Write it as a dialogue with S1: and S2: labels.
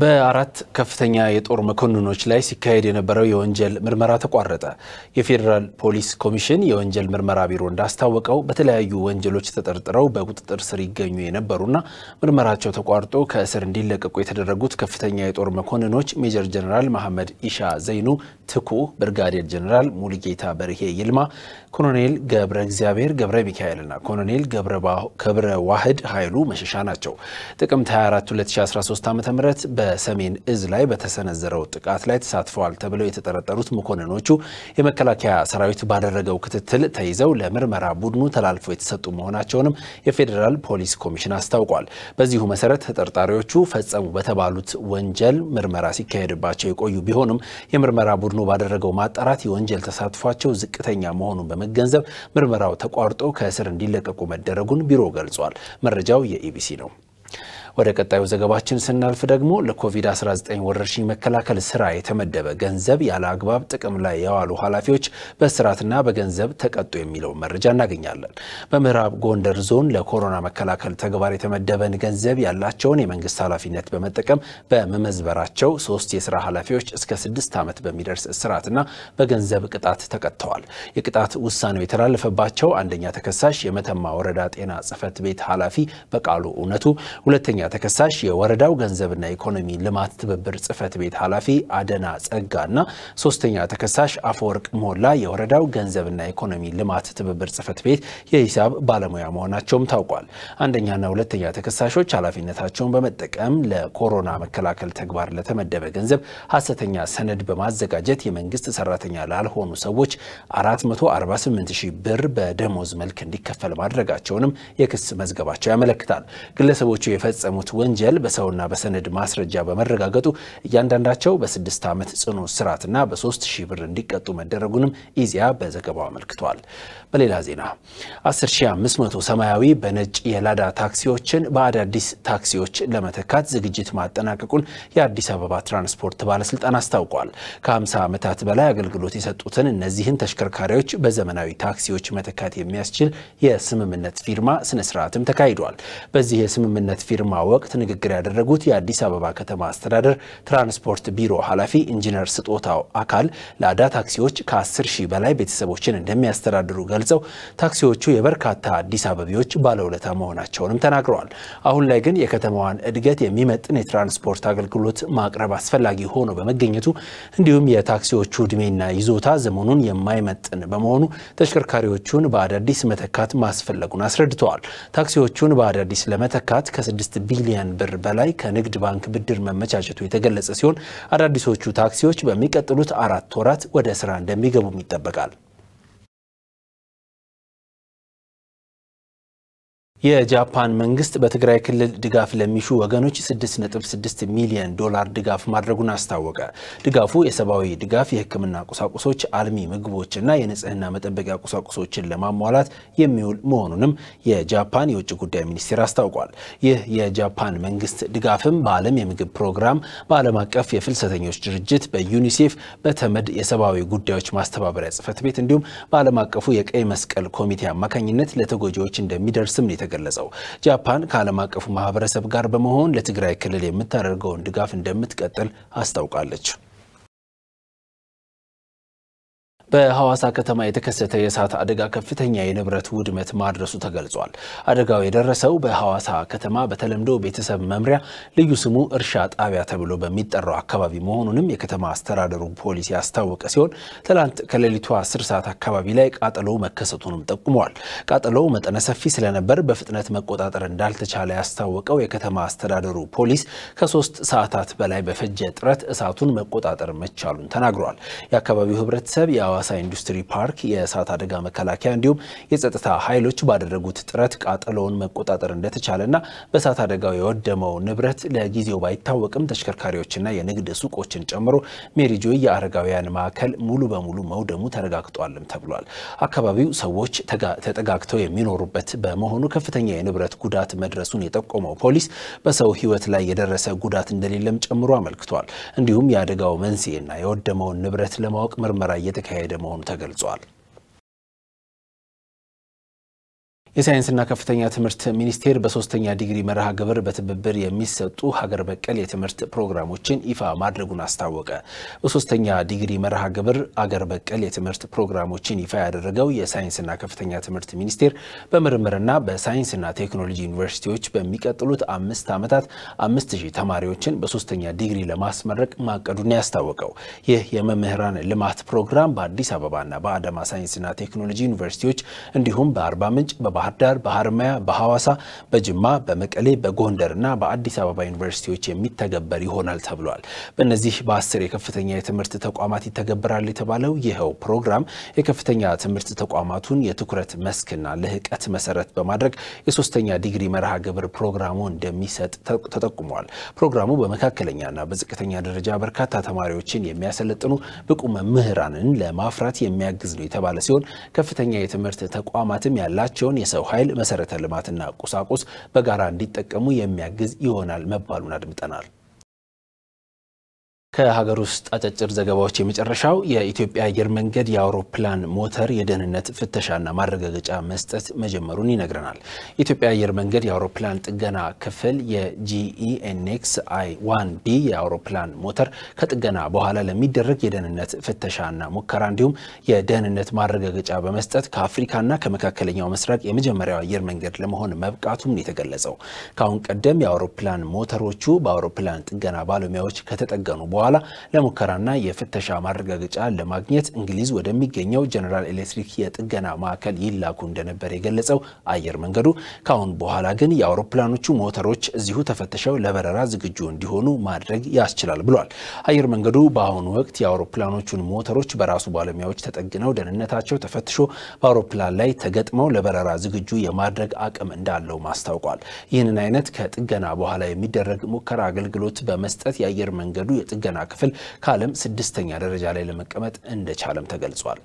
S1: በአራት ከፍተኛ የጦር መኮንኖች ላይ ሲካሄድ የነበረው የወንጀል ምርመራ ተቋረጠ። የፌዴራል ፖሊስ ኮሚሽን የወንጀል ምርመራ ቢሮ እንዳስታወቀው በተለያዩ ወንጀሎች ተጠርጥረው በቁጥጥር ስር ይገኙ የነበሩና ምርመራቸው ተቋርጦ ከእስር እንዲለቀቁ የተደረጉት ከፍተኛ የጦር መኮንኖች ሜጀር ጀነራል መሐመድ ኢሻ ዘይኑ ትኩ፣ ብርጋዴር ጀነራል ሙሉጌታ በርሄ ይልማ፣ ኮሎኔል ገብረ እግዚአብሔር ገብረ ሚካኤልና ኮሎኔል ገብረ ዋህድ ኃይሉ መሸሻ ናቸው። ጥቅምት 24 2013 ዓ ም በሰሜን እዝ ላይ በተሰነዘረው ጥቃት ላይ ተሳትፈዋል ተብለው የተጠረጠሩት መኮንኖቹ የመከላከያ ሰራዊት ባደረገው ክትትል ተይዘው ለምርመራ ቡድኑ ተላልፎ የተሰጡ መሆናቸውንም የፌዴራል ፖሊስ ኮሚሽን አስታውቋል። በዚሁ መሰረት ተጠርጣሪዎቹ ፈጸሙ በተባሉት ወንጀል ምርመራ ሲካሄድባቸው የቆዩ ቢሆንም የምርመራ ቡድኑ ባደረገው ማጣራት የወንጀል ተሳትፏቸው ዝቅተኛ መሆኑን በመገንዘብ ምርመራው ተቋርጦ ከእስር እንዲለቀቁ መደረጉን ቢሮ ገልጿል። መረጃው የኢቢሲ ነው። ወደ ቀጣዩ ዘገባችን ስናልፍ ደግሞ ለኮቪድ-19 ወረርሽኝ መከላከል ስራ የተመደበ ገንዘብ ያለ አግባብ ጥቅም ላይ የዋሉ ኃላፊዎች በስርዓትና በገንዘብ ተቀጡ የሚለውን መረጃ እናገኛለን። በምዕራብ ጎንደር ዞን ለኮሮና መከላከል ተግባር የተመደበን ገንዘብ ያላቸውን የመንግስት ኃላፊነት በመጠቀም በመመዝበራቸው ሶስት የስራ ኃላፊዎች እስከ ስድስት ዓመት በሚደርስ እስራትና በገንዘብ ቅጣት ተቀጥተዋል። የቅጣት ውሳኔው የተላለፈባቸው አንደኛ ተከሳሽ የመተማ ወረዳ ጤና ጽህፈት ቤት ኃላፊ በቃሉ እውነቱ፣ ሁለተኛ ተከሳሽ የወረዳው ገንዘብና ኢኮኖሚ ልማት ትብብር ጽህፈት ቤት ኃላፊ አደና ጸጋ እና ሶስተኛ ተከሳሽ አፈወርቅ ሞላ የወረዳው ገንዘብና ኢኮኖሚ ልማት ትብብር ጽህፈት ቤት የሂሳብ ባለሙያ መሆናቸውም ታውቋል። አንደኛና ሁለተኛ ተከሳሾች ኃላፊነታቸውን በመጠቀም ለኮሮና መከላከል ተግባር ለተመደበ ገንዘብ ሐሰተኛ ሰነድ በማዘጋጀት የመንግስት ሰራተኛ ላልሆኑ ሰዎች 448 ሺህ ብር በደሞዝ መልክ እንዲከፈል ማድረጋቸውንም የክስ መዝገባቸው ያመለክታል። ግለሰቦቹ የፈጸሙ የፈጸሙት ወንጀል በሰውና በሰነድ ማስረጃ በመረጋገጡ እያንዳንዳቸው በስድስት ዓመት ጽኑ እስራትና በሶስት ሺህ ብር እንዲቀጡ መደረጉንም ኢዜአ በዘገባው አመልክቷል። በሌላ ዜና 10500 ሰማያዊ በነጭ የላዳ ታክሲዎችን በአዳዲስ ታክሲዎች ለመተካት ዝግጅት ማጠናቀቁን የአዲስ አበባ ትራንስፖርት ባለስልጣን አስታውቋል። ከ50 ዓመታት በላይ አገልግሎት የሰጡትን እነዚህን ተሽከርካሪዎች በዘመናዊ ታክሲዎች መተካት የሚያስችል የስምምነት ፊርማ ስነስርዓትም ተካሂዷል። በዚህ የስምምነት ፊርማ ወቅት ንግግር ያደረጉት የአዲስ አበባ ከተማ አስተዳደር ትራንስፖርት ቢሮ ኃላፊ ኢንጂነር ስጦታው አካል ለአዳ ታክሲዎች ከ10 ሺህ በላይ ቤተሰቦችን እንደሚያስተዳድሩ ገልጸው ታክሲዎቹ የበርካታ አዲስ አበቢዎች ባለውለታ መሆናቸውንም ተናግረዋል። አሁን ላይ ግን የከተማዋን እድገት የሚመጥን የትራንስፖርት አገልግሎት ማቅረብ አስፈላጊ ሆኖ በመገኘቱ እንዲሁም የታክሲዎቹ ዕድሜና ይዞታ ዘመኑን የማይመጥን በመሆኑ ተሽከርካሪዎቹን በአዳዲስ መተካት ማስፈለጉን አስረድተዋል። ታክሲዎቹን በአዳዲስ ለመተካት ከ6 ቢሊዮን ብር በላይ ከንግድ ባንክ ብድር መመቻቸቱ የተገለጸ ሲሆን አዳዲሶቹ ታክሲዎች በሚቀጥሉት አራት ወራት ወደ ስራ እንደሚገቡም ይጠበቃል። የጃፓን መንግስት በትግራይ ክልል ድጋፍ ለሚሹ ወገኖች 6.6 ሚሊዮን ዶላር ድጋፍ ማድረጉን አስታወቀ። ድጋፉ የሰብአዊ ድጋፍ፣ የህክምና ቁሳቁሶች፣ አልሚ ምግቦችና የንጽህና መጠበቂያ ቁሳቁሶችን ለማሟላት የሚውል መሆኑንም የጃፓን የውጭ ጉዳይ ሚኒስቴር አስታውቋል። ይህ የጃፓን መንግስት ድጋፍም በዓለም የምግብ ፕሮግራም፣ በዓለም አቀፍ የፍልሰተኞች ድርጅት፣ በዩኒሴፍ፣ በተመድ የሰብአዊ ጉዳዮች ማስተባበሪያ ጽህፈት ቤት እንዲሁም በዓለም አቀፉ የቀይ መስቀል ኮሚቴ አማካኝነት ለተጎጂዎች እንደሚደርስም ነው የገለጸው። ጃፓን ከዓለም አቀፉ ማህበረሰብ ጋር በመሆን ለትግራይ ክልል የምታደርገውን ድጋፍ እንደምትቀጥል አስታውቃለች። በሐዋሳ ከተማ የተከሰተ የእሳት አደጋ ከፍተኛ የንብረት ውድመት ማድረሱ ተገልጿል። አደጋው የደረሰው በሐዋሳ ከተማ በተለምዶ ቤተሰብ መምሪያ ልዩ ስሙ እርሻ ጣቢያ ተብሎ በሚጠራው አካባቢ መሆኑንም የከተማ አስተዳደሩ ፖሊስ ያስታወቀ ሲሆን ትላንት ከሌሊቱ አስር ሰዓት አካባቢ ላይ ቃጠሎ መከሰቱንም ጠቁመዋል። ቃጠሎው መጠነ ሰፊ ስለነበር በፍጥነት መቆጣጠር እንዳልተቻለ ያስታወቀው የከተማ አስተዳደሩ ፖሊስ ከሶስት ሰዓታት በላይ በፈጀ ጥረት እሳቱን መቆጣጠር መቻሉን ተናግሯል። የአካባቢው ህብረተሰብ የሐዋሳ ኢንዱስትሪ ፓርክ የእሳት አደጋ መከላከያ እንዲሁም የጸጥታ ኃይሎች ባደረጉት ጥረት ቃጠሎውን መቆጣጠር እንደተቻለና በእሳት አደጋው የወደመው ንብረት ለጊዜው ባይታወቅም ተሽከርካሪዎችና የንግድ ሱቆችን ጨምሮ ሜሪጆ የአረጋውያን ማዕከል ሙሉ በሙሉ መውደሙ ተረጋግጧልም ተብሏል። አካባቢው ሰዎች ተጠጋግተው የሚኖሩበት በመሆኑ ከፍተኛ የንብረት ጉዳት መድረሱን የጠቆመው ፖሊስ በሰው ህይወት ላይ የደረሰ ጉዳት እንደሌለም ጨምሮ አመልክቷል። እንዲሁም የአደጋው መንስኤና የወደመውን ንብረት ለማወቅ ምርመራ እየተካሄደ እየተካሄደ መሆኑ ተገልጿል። የሳይንስና ከፍተኛ ትምህርት ሚኒስቴር በሶስተኛ ዲግሪ መርሃ ግብር በትብብር የሚሰጡ ሀገር በቀል የትምህርት ፕሮግራሞችን ይፋ ማድረጉን አስታወቀ። በሶስተኛ ዲግሪ መርሃ ግብር አገር በቀል የትምህርት ፕሮግራሞችን ይፋ ያደረገው የሳይንስና ከፍተኛ ትምህርት ሚኒስቴር በምርምርና በሳይንስና ቴክኖሎጂ ዩኒቨርሲቲዎች በሚቀጥሉት አምስት ዓመታት አምስት ሺህ ተማሪዎችን በሶስተኛ ዲግሪ ለማስመረቅ ማቀዱን ያስታወቀው ይህ የመምህራን ልማት ፕሮግራም በአዲስ አበባና በአዳማ ሳይንስና ቴክኖሎጂ ዩኒቨርሲቲዎች እንዲሁም በአርባ ምንጭ በባ በባህር ዳር፣ በሀርማያ፣ በሐዋሳ፣ በጅማ፣ በመቀሌ፣ በጎንደርና በአዲስ አበባ ዩኒቨርሲቲዎች የሚተገበር ይሆናል ተብሏል። በእነዚህ በአስር የከፍተኛ የትምህርት ተቋማት ይተገበራል የተባለው ይኸው ፕሮግራም የከፍተኛ ትምህርት ተቋማቱን የትኩረት መስክና ልህቀት መሰረት በማድረግ የሶስተኛ ዲግሪ መርሃ ግብር ፕሮግራሙ እንደሚሰጥ ተጠቁሟል። ፕሮግራሙ በመካከለኛና በዝቅተኛ ደረጃ በርካታ ተማሪዎችን የሚያሰለጥኑ ብቁ መምህራንን ለማፍራት የሚያግዝ ነው የተባለ ሲሆን ከፍተኛ የትምህርት ተቋማትም ያላቸውን የሰው ኃይል፣ መሰረተ ልማትና ቁሳቁስ በጋራ እንዲጠቀሙ የሚያግዝ ይሆናል መባሉን አድምጠናል። ከሀገር ውስጥ አጫጭር ዘገባዎች የመጨረሻው የኢትዮጵያ አየር መንገድ የአውሮፕላን ሞተር የደህንነት ፍተሻና ማረጋገጫ መስጠት መጀመሩን ይነግረናል። የኢትዮጵያ አየር መንገድ የአውሮፕላን ጥገና ክፍል የጂኢኤንኤክስ አይ ዋን ቢ የአውሮፕላን ሞተር ከጥገና በኋላ ለሚደረግ የደህንነት ፍተሻና ሙከራ እንዲሁም የደህንነት ማረጋገጫ በመስጠት ከአፍሪካና ከመካከለኛው ምስራቅ የመጀመሪያው አየር መንገድ ለመሆን መብቃቱም የተገለጸው ከአሁን ቀደም የአውሮፕላን ሞተሮቹ በአውሮፕላን ጥገና ባለሙያዎች ከተጠገኑ በኋላ በኋላ ለሙከራና የፍተሻ ማረጋገጫ ለማግኘት እንግሊዝ ወደሚገኘው ጀነራል ኤሌክትሪክ የጥገና ማዕከል ይላኩ እንደነበር የገለጸው አየር መንገዱ ካሁን በኋላ ግን የአውሮፕላኖቹ ሞተሮች እዚሁ ተፈትሸው ለበረራ ዝግጁ እንዲሆኑ ማድረግ ያስችላል ብሏል። አየር መንገዱ በአሁኑ ወቅት የአውሮፕላኖቹን ሞተሮች በራሱ ባለሙያዎች ተጠግነው ደህንነታቸው ተፈትሾ በአውሮፕላን ላይ ተገጥመው ለበረራ ዝግጁ የማድረግ አቅም እንዳለው ማስታውቋል። ይህንን አይነት ከጥገና በኋላ የሚደረግ ሙከራ አገልግሎት በመስጠት የአየር መንገዱ የጥገና ክፍል ከዓለም ስድስተኛ ደረጃ ላይ ለመቀመጥ እንደቻለም ተገልጿል።